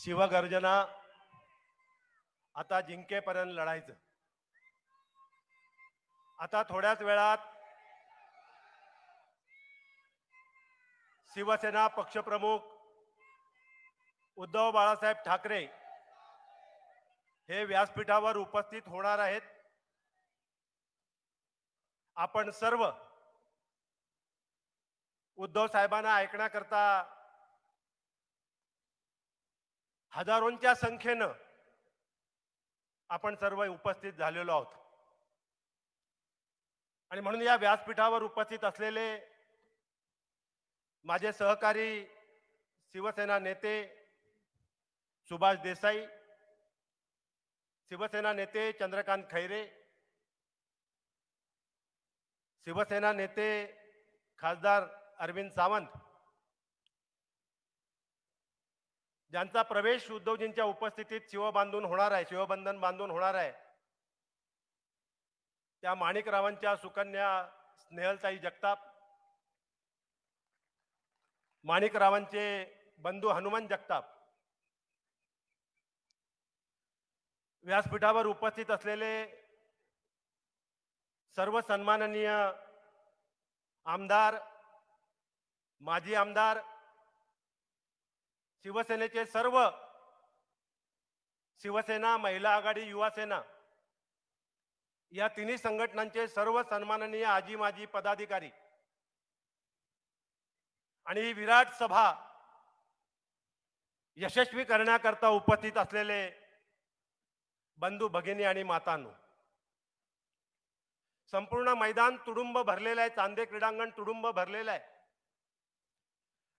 शिवगर्जना आता जिंकेपर्यंत लढायचं आता थोड्याच वेळात शिवसेना पक्षप्रमुख उद्धव बाळासाहेब ठाकरे हे व्यासपीठावर उपस्थित होणार आहेत आपण सर्व उद्धव साहेबांना ऐकण्याकरता हजारोंच्या संख्येनं आपण सर्व उपस्थित झालेलो आहोत आणि म्हणून या व्यासपीठावर उपस्थित असलेले माझे सहकारी शिवसेना नेते सुभाष देसाई शिवसेना नेते चंद्रकांत खैरे शिवसेना नेते खासदार अरविंद सावंत ज्यांचा प्रवेश उद्धवजींच्या उपस्थितीत शिव बांधून होणार आहे शिवबंधन बांधून होणार आहे त्या माणिकरावांच्या सुकन्या स्नेहलताई जगताप माणिकरावांचे बंधू हनुमान जगताप व्यासपीठावर उपस्थित असलेले सर्व सन्माननीय आमदार माजी आमदार शिवसेनेचे सर्व शिवसेना महिला आघाडी युवासेना सेना या तिन्ही संघटनांचे सर्व सन्माननीय आजी माजी पदाधिकारी आणि ही विराट सभा यशस्वी करण्याकरता उपस्थित असलेले बंधू भगिनी आणि मातांनो संपूर्ण मैदान तुडुंब भरलेलं आहे चांदे क्रीडांगण तुडुंब भरलेलं आहे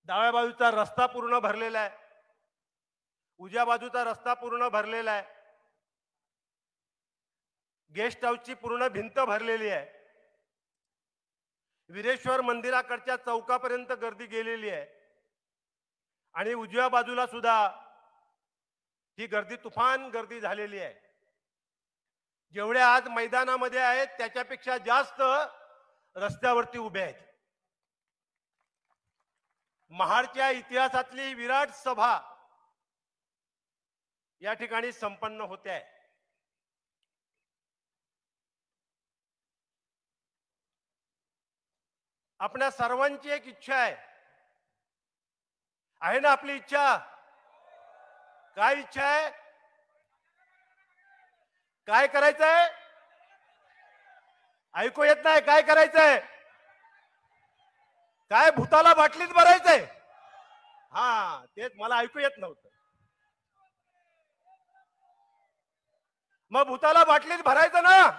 डाव्या बाजूचा रस्ता पूर्ण भरलेला आहे उजव्या बाजूचा रस्ता पूर्ण भरलेला आहे गेस्ट हाऊसची पूर्ण भिंत भरलेली आहे विरेश्वर मंदिराकडच्या चौकापर्यंत गर्दी गेलेली आहे आणि उजव्या बाजूला सुद्धा ही गर्दी तुफान गर्दी झालेली आहे जेवढ्या आज मैदानामध्ये आहेत त्याच्यापेक्षा जास्त रस्त्यावरती उभे आहेत महाडच्या इतिहासातली विराट सभा या ठिकाणी संपन्न होते आहे आपल्या सर्वांची एक इच्छा आहे आहे ना आपली इच्छा काय इच्छा आहे काय करायचंय ऐकू येत नाही काय करायचंय काय भूताला बाटलीत भरायचंय हा तेच मला ऐकू येत नव्हतं मग भूताला बाटलीत भरायचं ना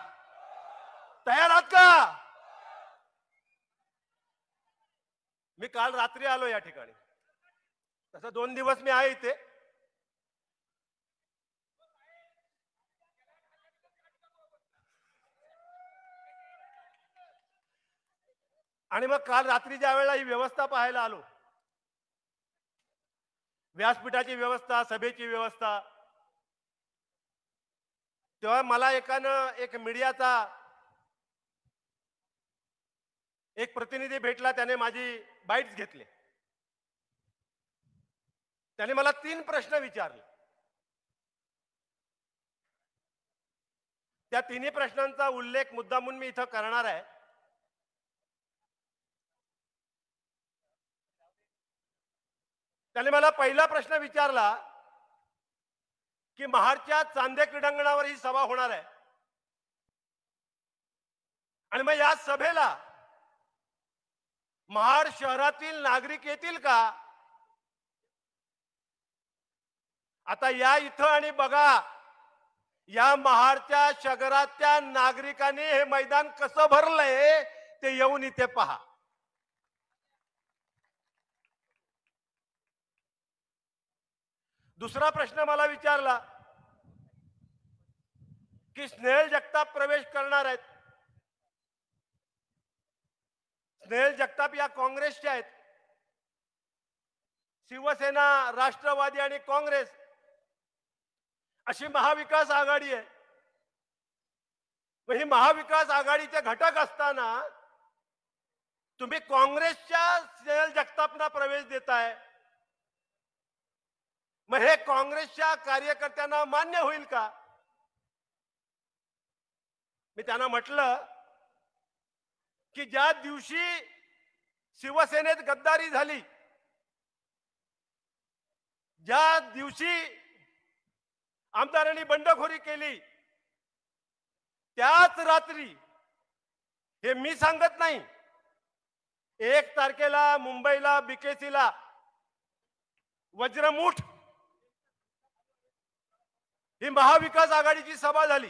तयार आहात का मी काल रात्री आलो या ठिकाणी तसं दोन दिवस मी आहे इथे आणि मग काल रात्री ज्या वेळेला ही व्यवस्था पाहायला आलो व्यासपीठाची व्यवस्था सभेची व्यवस्था तेव्हा मला एकानं एक मीडियाचा एक प्रतिनिधी भेटला त्याने माझी बाईट घेतले त्याने मला तीन प्रश्न विचारले त्या तिन्ही प्रश्नांचा उल्लेख मुद्दामून मी इथं करणार आहे त्याने मला पहिला प्रश्न विचारला की महाडच्या चांदे क्रीडांगणावर ही सभा होणार आहे आणि मग या सभेला महाड शहरातील नागरिक येतील का आता या इथं आणि बघा या महाडच्या शहरातल्या नागरिकांनी हे मैदान कसं भरलंय ते येऊन इथे पहा दुसरा प्रश्न मला विचारला की स्नेहल जगताप प्रवेश करणार आहेत स्नेहल जगताप या काँग्रेसचे आहेत शिवसेना राष्ट्रवादी आणि काँग्रेस अशी महाविकास आघाडी आहे ही महाविकास आघाडीचे घटक असताना तुम्ही काँग्रेसच्या स्नेहल जगतापना प्रवेश देताय मग हे काँग्रेसच्या कार्यकर्त्यांना मान्य होईल का मी त्यांना म्हटलं की ज्या दिवशी शिवसेनेत गद्दारी झाली ज्या दिवशी आमदारांनी बंडखोरी केली त्याच रात्री हे मी सांगत नाही एक तारखेला मुंबईला बीकेसीला वज्रमुठ ही महाविकास आघाडीची सभा झाली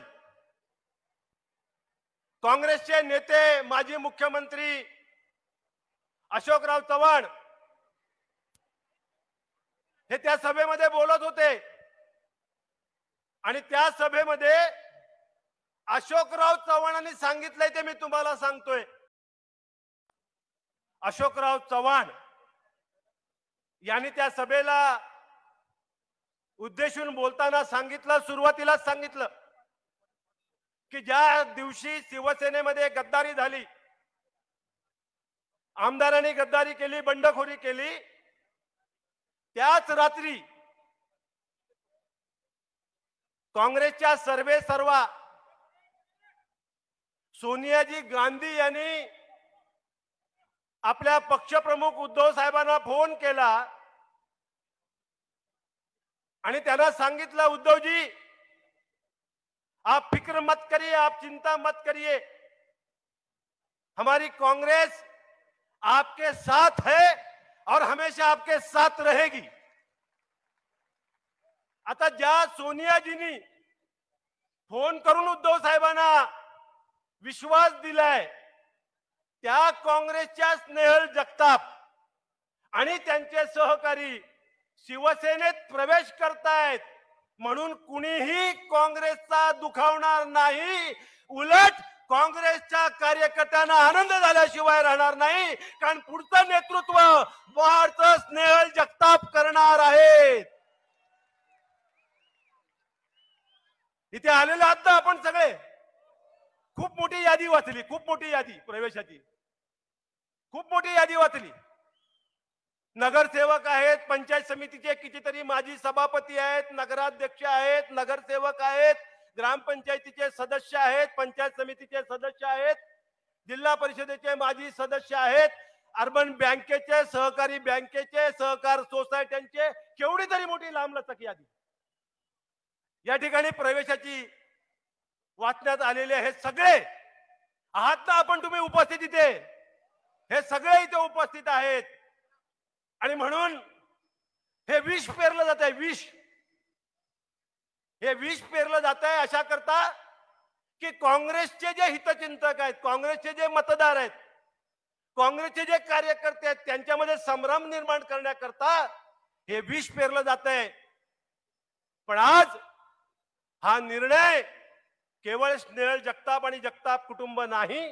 काँग्रेसचे नेते माजी मुख्यमंत्री अशोकराव चव्हाण हे त्या सभेमध्ये बोलत होते आणि त्या सभेमध्ये अशोकराव चव्हाणांनी सांगितलंय ते मी तुम्हाला सांगतोय अशोकराव चव्हाण यांनी त्या सभेला उद्देशून बोलताना सांगितलं सुरुवातीलाच सांगितलं की ज्या दिवशी शिवसेनेमध्ये गद्दारी झाली आमदारांनी गद्दारी केली बंडखोरी केली त्याच रात्री काँग्रेसच्या सर्वे सर्वा सोनियाजी गांधी यांनी आपल्या पक्षप्रमुख उद्धव साहेबांना फोन केला आणि त्यांना सांगितलं उद्धवजी आप फिक्र मत करिए आप चिंता मत करिए हमारी कांग्रेस आपके साथ है और हमेशा आपके साथ रहेगी आता ज्या सोनियाजींनी फोन करून उद्धव साहेबांना विश्वास दिलाय त्या काँग्रेसच्या स्नेहल जगताप आणि त्यांचे सहकारी शिवसेनेत प्रवेश करतायत म्हणून कुणीही काँग्रेसचा दुखावणार नाही उलट काँग्रेसच्या कार्यकर्त्यांना आनंद झाल्याशिवाय राहणार नाही कारण पुढचं नेतृत्व स्नेहल जगताप करणार आहे इथे आलेले आहात ना आपण सगळे खूप मोठी यादी वाचली खूप मोठी यादी प्रवेशाची खूप मोठी यादी वाचली नगरसेवक आहेत पंचायत समितीचे कितीतरी माजी सभापती आहेत नगराध्यक्ष आहेत नगरसेवक आहेत ग्रामपंचायतीचे सदस्य आहेत पंचायत समितीचे सदस्य आहेत जिल्हा परिषदेचे माजी सदस्य आहेत अर्बन बँकेचे सहकारी बँकेचे सहकार सोसायट्यांचे केवढी तरी मोठी लांबलचक यादी या ठिकाणी प्रवेशाची वाचण्यात आलेले हे सगळे आहात ना आपण तुम्ही उपस्थित इथे हे सगळे इथे उपस्थित आहेत आणि म्हणून हे विष पेरलं जात आहे विष हे विष पेरलं जात आहे अशा करता की काँग्रेसचे जे हितचिंतक आहेत काँग्रेसचे जे मतदार आहेत काँग्रेसचे जे कार्यकर्ते आहेत त्यांच्यामध्ये संभ्रम निर्माण करण्याकरता हे विष पेरलं जात आहे पण आज हा निर्णय केवळ स्नेहल जगताप आणि जगताप कुटुंब नाही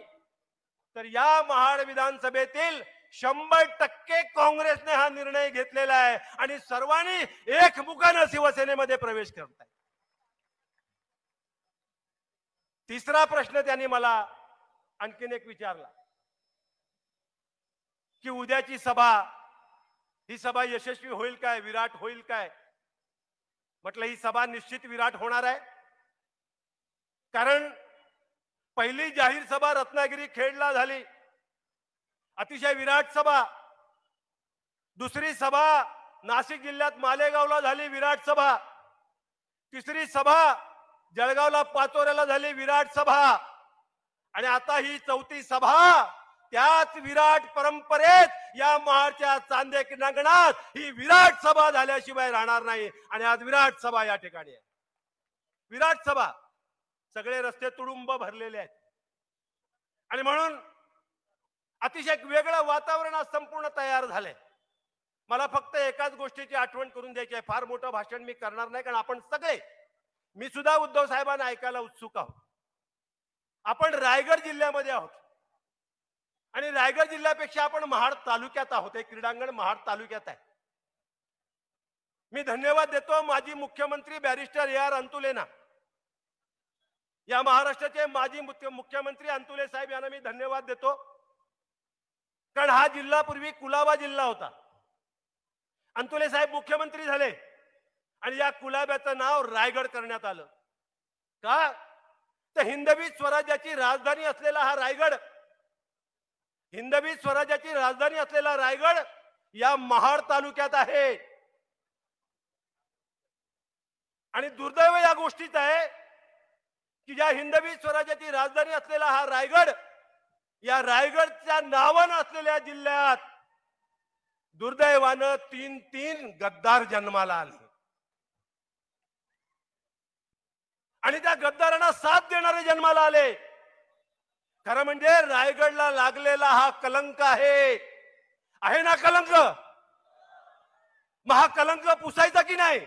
तर या महाड विधानसभेतील शंभर टक्के काँग्रेसने हा निर्णय घेतलेला आहे आणि सर्वांनी एकमुखानं शिवसेनेमध्ये प्रवेश करताय तिसरा प्रश्न त्यांनी मला आणखीन एक विचारला की उद्याची सभा ही सभा यशस्वी होईल काय विराट होईल काय म्हटलं ही सभा निश्चित विराट होणार आहे कारण पहिली जाहीर सभा रत्नागिरी खेडला झाली अतिशय विराट सभा दुसरी सभा नाशिक जिल्ह्यात मालेगावला झाली विराट सभा तिसरी सभा जळगावला पाचोऱ्याला झाली विराट सभा आणि आता ही चौथी सभा त्याच विराट परंपरेत या महाडच्या चांदे नगणात ही विराट सभा झाल्याशिवाय राहणार नाही आणि आज विराट सभा या ठिकाणी आहे विराट सभा सगळे रस्ते तुडुंब भरलेले आहेत आणि म्हणून अतिशय वेगळं वातावरण आज संपूर्ण तयार झालंय मला फक्त एकाच गोष्टीची आठवण करून द्यायची आहे फार मोठं भाषण मी करणार नाही कारण आपण सगळे मी सुद्धा उद्धव साहेबांना ऐकायला उत्सुक आहोत आपण रायगड जिल्ह्यामध्ये आहोत आणि रायगड जिल्ह्यापेक्षा आपण महाड तालुक्यात आहोत हे क्रीडांगण महाड तालुक्यात आहे मी धन्यवाद देतो माजी मुख्यमंत्री बॅरिस्टर ए आर अंतुलेना या महाराष्ट्राचे माजी मुख्यमंत्री अंतुले साहेब यांना मी धन्यवाद देतो कारण हा जिल्हा पूर्वी कुलाबा जिल्हा होता अंतुले साहेब मुख्यमंत्री झाले आणि या कुलाब्याचं नाव रायगड करण्यात आलं का तर हिंदवी स्वराज्याची राजधानी असलेला हा रायगड हिंदवी स्वराज्याची राजधानी असलेला रायगड या महाड तालुक्यात आहे आणि दुर्दैव या गोष्टीत आहे की ज्या हिंदवी स्वराज्याची राजधानी असलेला हा रायगड या रायगडच्या नावान असलेल्या जिल्ह्यात दुर्दैवानं तीन तीन गद्दार जन्माला आले आणि त्या गद्दारांना साथ देणारे जन्माला आले खरं म्हणजे रायगडला लागलेला हा कलंक आहे आहे ना कलंक मग हा कलंक पुसायचा की नाही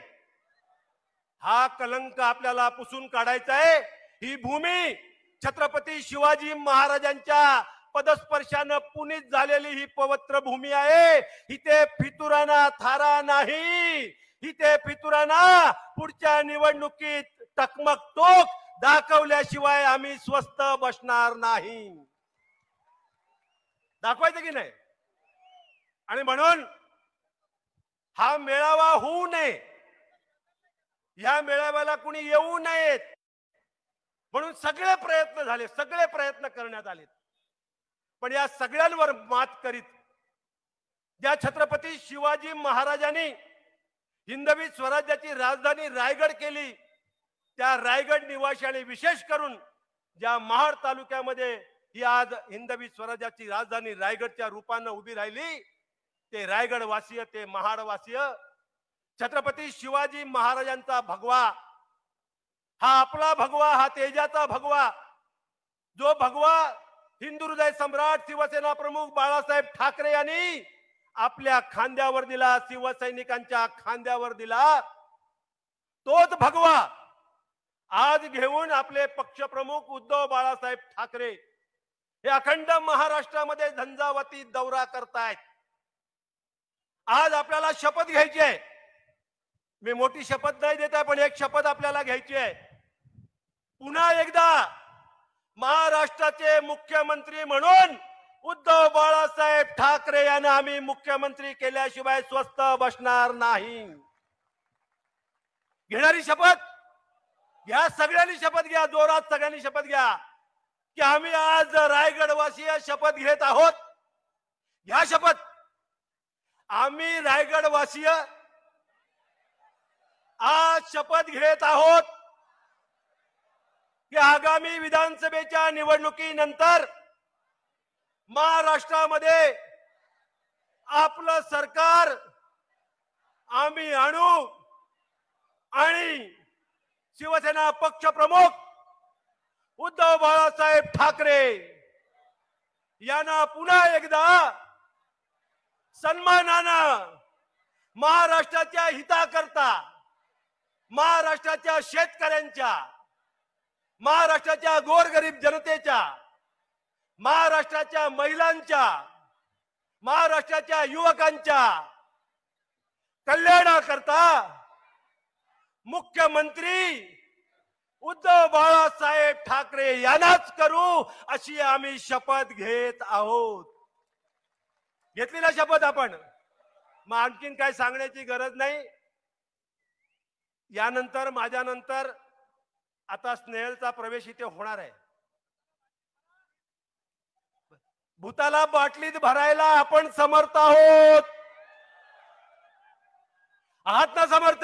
हा कलंक आपल्याला पुसून काढायचा आहे ही भूमी छत्रपती शिवाजी महाराजांच्या पदस्पर्शानं पुनीत झालेली ही पवित्र भूमी आहे इथे फितुराना थारा नाही इथे फितुराना पुढच्या निवडणुकीत टकमक टोक दाखवल्याशिवाय आम्ही स्वस्त बसणार नाही दाखवायचं की नाही आणि म्हणून हा मेळावा होऊ नये या मेळाव्याला कुणी येऊ नयेत म्हणून सगळे प्रयत्न झाले सगळे प्रयत्न करण्यात आले पण या सगळ्यांवर मात करीत ज्या छत्रपती शिवाजी महाराजांनी हिंदवी स्वराज्याची राजधानी रायगड केली त्या रायगड आणि विशेष करून ज्या महाड तालुक्यामध्ये ही आज हिंदवी स्वराज्याची राजधानी रायगडच्या रूपानं उभी राहिली ते रायगडवासीय ते महाडवासीय छत्रपती शिवाजी महाराजांचा भगवा हा आपला भगवा हा तेजाचा भगवा जो भगवा हिंदू हृदय सम्राट शिवसेना प्रमुख बाळासाहेब ठाकरे यांनी आपल्या खांद्यावर दिला शिवसैनिकांच्या खांद्यावर दिला तोच भगवा आज घेऊन आपले पक्षप्रमुख उद्धव बाळासाहेब ठाकरे हे अखंड महाराष्ट्रामध्ये झंझावती दौरा करतायत आज आपल्याला शपथ घ्यायची आहे मी मोठी शपथ नाही देत आहे पण एक शपथ आपल्याला घ्यायची आहे पुन्हा एकदा महाराष्ट्राचे मुख्यमंत्री म्हणून उद्धव बाळासाहेब ठाकरे यांना आम्ही मुख्यमंत्री केल्याशिवाय स्वस्त बसणार नाही घेणारी शपथ घ्या सगळ्यांनी शपथ घ्या जोरात सगळ्यांनी शपथ घ्या की आम्ही आज रायगडवासीय शपथ घेत आहोत घ्या शपथ आम्ही रायगडवासीय आज शपथ घेत आहोत की आगामी विधानसभेच्या निवडणुकीनंतर महाराष्ट्रामध्ये आपलं सरकार आम्ही आणू आणि शिवसेना पक्षप्रमुख उद्धव बाळासाहेब ठाकरे यांना पुन्हा एकदा सन्मानानं महाराष्ट्राच्या हिताकरता महाराष्ट्राच्या शेतकऱ्यांच्या महाराष्ट्राच्या गोरगरीब जनतेच्या महाराष्ट्राच्या महिलांच्या महाराष्ट्राच्या युवकांच्या कल्याणाकरता मुख्यमंत्री उद्धव बाळासाहेब ठाकरे यांनाच करू अशी आम्ही शपथ घेत आहोत घेतली ना शपथ आपण मग आणखीन काय सांगण्याची गरज नाही यानंतर माझ्यानंतर आता स्नेहलचा प्रवेश इथे होणार आहे भूताला बाटलीत भरायला आपण समर्थ आहोत आहात ना समर्थ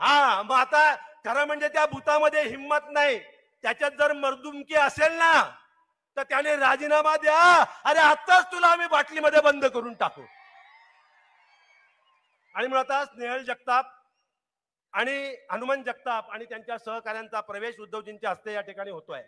हा मग आता खरं म्हणजे त्या भूतामध्ये हिंमत नाही त्याच्यात जर मर्दुमकी असेल ना तर त्याने राजीनामा द्या अरे आताच तुला आम्ही बाटलीमध्ये बंद करून टाकू आणि मग आता स्नेहल जगताप आणि हनुमान जगताप आणि त्यांच्या सहकार्यांचा प्रवेश उद्धवजींच्या हस्ते या ठिकाणी होतोय